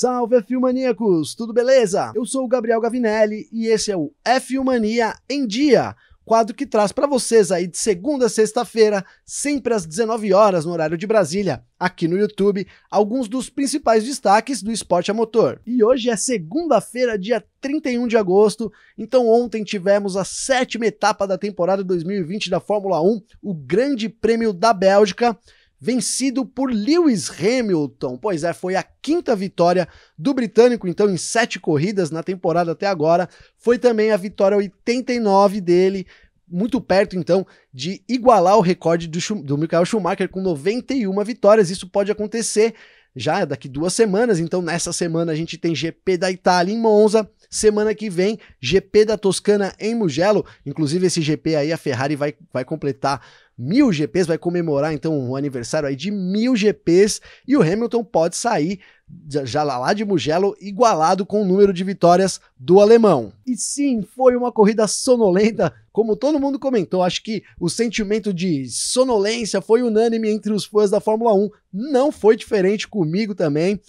Salve f maníacos tudo beleza? Eu sou o Gabriel Gavinelli e esse é o f Mania em Dia, quadro que traz para vocês aí de segunda a sexta-feira, sempre às 19 horas no horário de Brasília, aqui no YouTube, alguns dos principais destaques do esporte a motor. E hoje é segunda-feira, dia 31 de agosto, então ontem tivemos a sétima etapa da temporada 2020 da Fórmula 1, o Grande Prêmio da Bélgica, vencido por Lewis Hamilton. Pois é, foi a quinta vitória do britânico, então, em sete corridas na temporada até agora. Foi também a vitória 89 dele, muito perto, então, de igualar o recorde do, do Michael Schumacher com 91 vitórias. Isso pode acontecer já daqui duas semanas, então, nessa semana a gente tem GP da Itália em Monza. Semana que vem, GP da Toscana em Mugello. Inclusive, esse GP aí, a Ferrari vai, vai completar mil GPs, vai comemorar então o aniversário aí de mil GPs e o Hamilton pode sair já lá de Mugello igualado com o número de vitórias do alemão. E sim, foi uma corrida sonolenta, como todo mundo comentou. Acho que o sentimento de sonolência foi unânime entre os fãs da Fórmula 1. Não foi diferente comigo também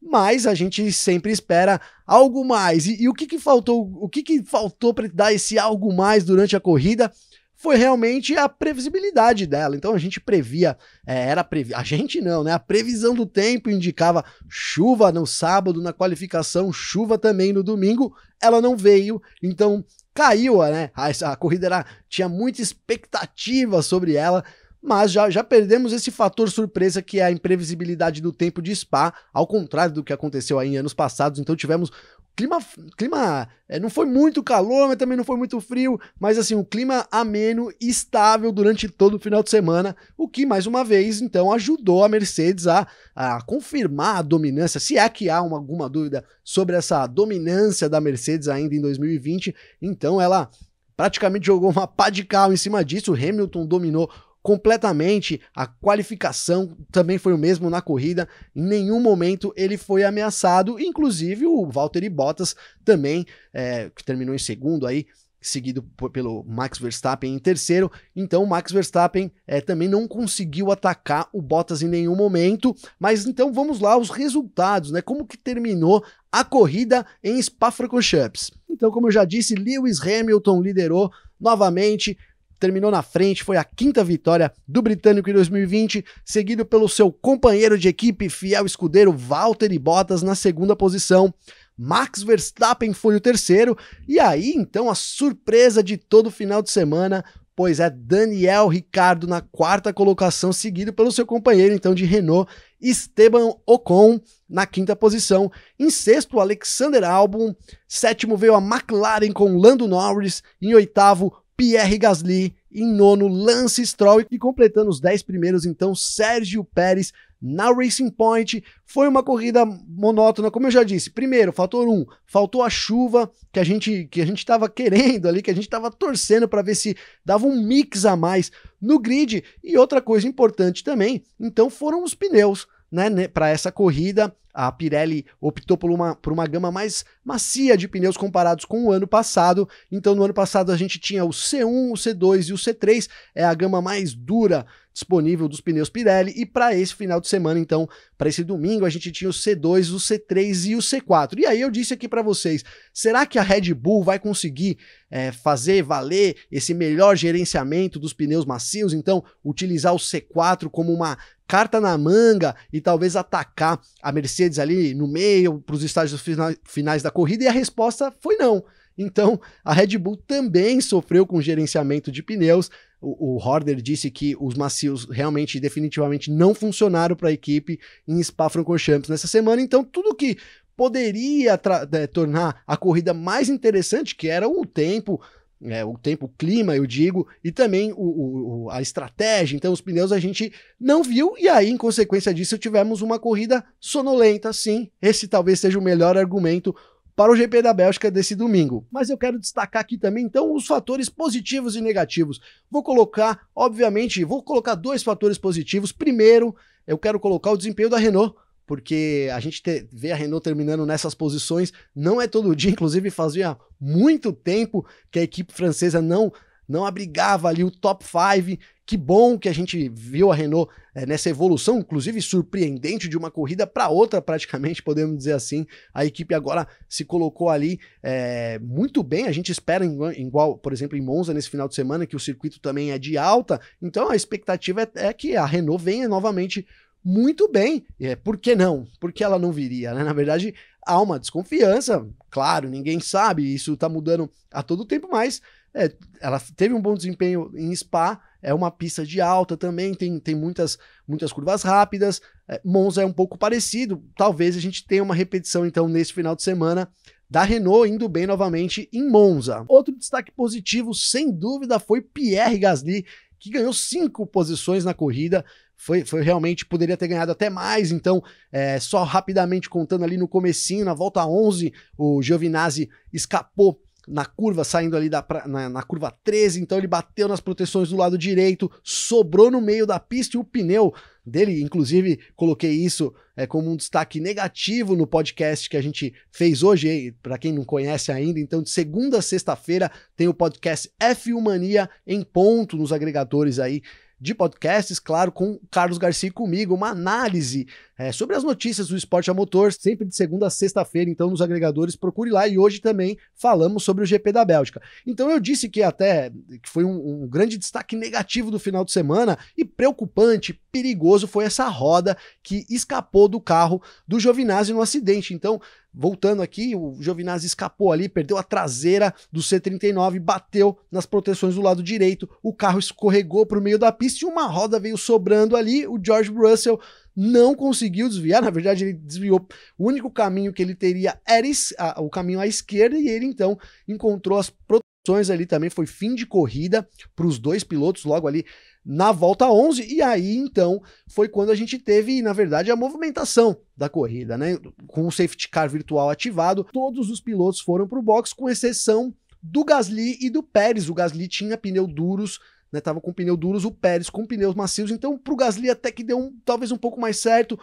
mas a gente sempre espera algo mais. E, e o que, que faltou? O que, que faltou para dar esse algo mais durante a corrida? foi realmente a previsibilidade dela. Então a gente previa, é, era previ... a gente não, né? A previsão do tempo indicava chuva no sábado, na qualificação, chuva também no domingo. Ela não veio, então caiu, né? A, a corrida era, tinha muita expectativa sobre ela mas já, já perdemos esse fator surpresa que é a imprevisibilidade do tempo de Spa, ao contrário do que aconteceu aí em anos passados, então tivemos clima, clima é, não foi muito calor, mas também não foi muito frio, mas assim, um clima ameno e estável durante todo o final de semana, o que mais uma vez, então, ajudou a Mercedes a, a confirmar a dominância, se é que há uma, alguma dúvida sobre essa dominância da Mercedes ainda em 2020, então ela praticamente jogou uma pá de cal em cima disso. O Hamilton dominou completamente. A qualificação também foi o mesmo na corrida. Em nenhum momento ele foi ameaçado. Inclusive o Valtteri Bottas também, é, que terminou em segundo aí, seguido pelo Max Verstappen em terceiro. Então, o Max Verstappen é, também não conseguiu atacar o Bottas em nenhum momento. Mas então vamos lá os resultados, né? Como que terminou a corrida em Spa-Francorchamps? Então, como eu já disse, Lewis Hamilton liderou novamente terminou na frente, foi a quinta vitória do britânico em 2020, seguido pelo seu companheiro de equipe, fiel escudeiro Valtteri Bottas, na segunda posição. Max Verstappen foi o terceiro, e aí então a surpresa de todo final de semana, pois é Daniel Ricardo na quarta colocação, seguido pelo seu companheiro então de Renault, Esteban Ocon na quinta posição. Em sexto, Alexander Albon. Sétimo veio a McLaren com Lando Norris. Em oitavo, Pierre Gasly, em nono, Lance Stroll e completando os 10 primeiros, então, Sérgio Pérez na Racing Point. Foi uma corrida monótona, como eu já disse. Primeiro, fator 1, um, faltou a chuva que a gente que a gente estava querendo ali, que a gente estava torcendo para ver se dava um mix a mais no grid. E outra coisa importante também, então, foram os pneus. Né, né, para essa corrida, a Pirelli optou por uma, por uma gama mais macia de pneus comparados com o ano passado. Então, no ano passado, a gente tinha o C1, o C2 e o C3, é a gama mais dura disponível dos pneus Pirelli. E para esse final de semana, então, para esse domingo, a gente tinha o C2, o C3 e o C4. E aí eu disse aqui para vocês: será que a Red Bull vai conseguir é, fazer valer esse melhor gerenciamento dos pneus macios? Então, utilizar o C4 como uma carta na manga e talvez atacar a Mercedes Mercedes ali no meio, para os estágios finais da corrida, e a resposta foi não. Então, a Red Bull também sofreu com gerenciamento de pneus. O, o disse que os macios realmente, definitivamente, não funcionaram para a equipe em Spa-Francorchamps nessa semana. Então, tudo que poderia eh, tornar a corrida mais interessante, que era o tempo, é, o tempo, o clima, eu digo, e também o, o, a estratégia. Então, os pneus a gente não viu, e aí, em consequência disso, tivemos uma corrida sonolenta, sim. Esse talvez seja o melhor argumento para o GP da Bélgica desse domingo. Mas eu quero destacar aqui também, então, os fatores positivos e negativos. Vou colocar, obviamente, vou colocar dois fatores positivos. Primeiro, eu quero colocar o desempenho da Renault porque a gente te, vê a Renault terminando nessas posições, não é todo dia, inclusive fazia muito tempo que a equipe francesa não não abrigava ali o top 5. Que bom que a gente viu a Renault é, nessa evolução, inclusive surpreendente, de uma corrida para outra, praticamente, podemos dizer assim. A equipe agora se colocou ali é, muito bem. A gente espera, igual, por exemplo, em Monza nesse final de semana, que o circuito também é de alta. Então a expectativa é, é que a Renault venha novamente muito bem. É, por que não? Por que ela não viria? Né? Na verdade, há uma desconfiança, claro, ninguém sabe, isso está mudando a todo tempo, mas é, ela teve um bom desempenho em Spa, é uma pista de alta também, tem, tem muitas, muitas curvas rápidas, é, Monza é um pouco parecido, talvez a gente tenha uma repetição então nesse final de semana da Renault indo bem novamente em Monza. Outro destaque positivo, sem dúvida, foi Pierre Gasly, que ganhou cinco posições na corrida, foi, foi realmente poderia ter ganhado até mais. Então, é, só rapidamente contando ali no comecinho, na volta 11, o Giovinazzi escapou na curva, saindo ali da na, na, curva 13, então ele bateu nas proteções do lado direito, sobrou no meio da pista e o pneu dele, inclusive coloquei isso é, como um destaque negativo no podcast que a gente fez hoje, para quem não conhece ainda, então de segunda a sexta-feira tem o podcast F1 Mania em ponto nos agregadores aí de podcasts, claro, com Carlos Garcia e comigo, uma análise é, sobre as notícias do esporte a motor, sempre de segunda a sexta-feira, então nos agregadores, procure lá. E hoje também falamos sobre o GP da Bélgica. Então eu disse que até que foi um, um grande destaque negativo do final de semana e preocupante, perigoso foi essa roda que escapou do carro do Giovinazzi no acidente. Então Voltando aqui, o Giovinazzi escapou ali, perdeu a traseira do C39, bateu nas proteções do lado direito, o carro escorregou para o meio da pista e uma roda veio sobrando ali. O George Russell não conseguiu desviar. Na verdade, ele desviou. O único caminho que ele teria era a, o caminho à esquerda, e ele então encontrou as proteções ali também. Foi fim de corrida para os dois pilotos logo ali na volta 11, e aí então foi quando a gente teve, na verdade, a movimentação da corrida, né? Com o safety car virtual ativado, todos os pilotos foram para o box, com exceção do Gasly e do Pérez. O Gasly tinha pneu duros né? Tava com pneus duros, o Pérez com pneus macios, então pro Gasly até que deu um, talvez um pouco mais certo.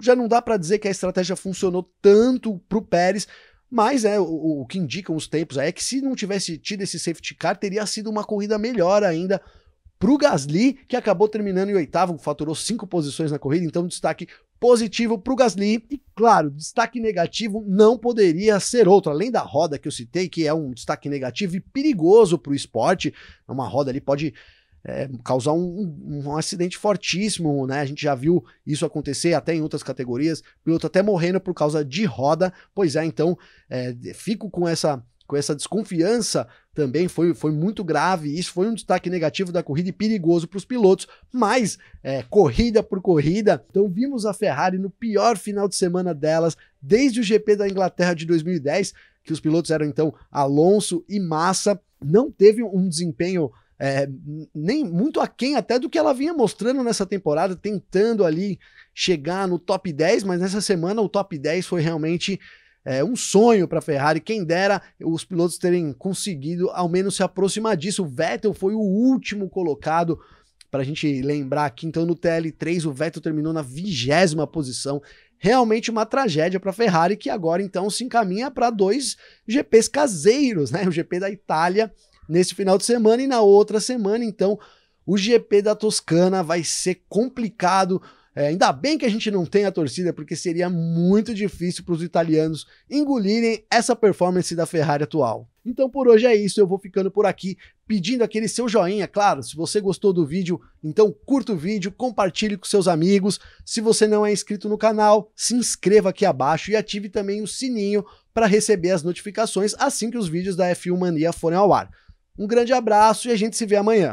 Já não dá para dizer que a estratégia funcionou tanto pro Pérez, mas é o, o que indicam os tempos é que se não tivesse tido esse safety car, teria sido uma corrida melhor ainda pro Gasly, que acabou terminando em oitavo, faturou cinco posições na corrida, então destaque positivo para o Gasly e, claro, destaque negativo não poderia ser outro, além da roda que eu citei, que é um destaque negativo e perigoso para o esporte. Uma roda ali pode é, causar um, um, um, acidente fortíssimo, né? A gente já viu isso acontecer até em outras categorias, piloto até morrendo por causa de roda. Pois é, então é, fico com essa com essa desconfiança também foi, foi muito grave. Isso foi um destaque negativo da corrida e perigoso para os pilotos, mas é, corrida por corrida. Então vimos a Ferrari no pior final de semana delas desde o GP da Inglaterra de 2010, que os pilotos eram então Alonso e Massa. Não teve um desempenho é, nem muito aquém até do que ela vinha mostrando nessa temporada, tentando ali chegar no top 10, mas nessa semana o top 10 foi realmente é, um sonho para a Ferrari. Quem dera os pilotos terem conseguido ao menos se aproximar disso. O Vettel foi o último colocado. Para a gente lembrar aqui, então no TL3 o Vettel terminou na vigésima posição. Realmente uma tragédia para a Ferrari, que agora então se encaminha para dois GPs caseiros, né? O GP da Itália nesse final de semana e na outra semana, então, o GP da Toscana vai ser complicado. É, ainda bem que a gente não tem a torcida, porque seria muito difícil para os italianos engolirem essa performance da Ferrari atual. Então por hoje é isso, eu vou ficando por aqui, pedindo aquele seu joinha, claro, se você gostou do vídeo, então curta o vídeo, compartilhe com seus amigos, se você não é inscrito no canal, se inscreva aqui abaixo e ative também o sininho para receber as notificações assim que os vídeos da F1 Mania forem ao ar. Um grande abraço e a gente se vê amanhã.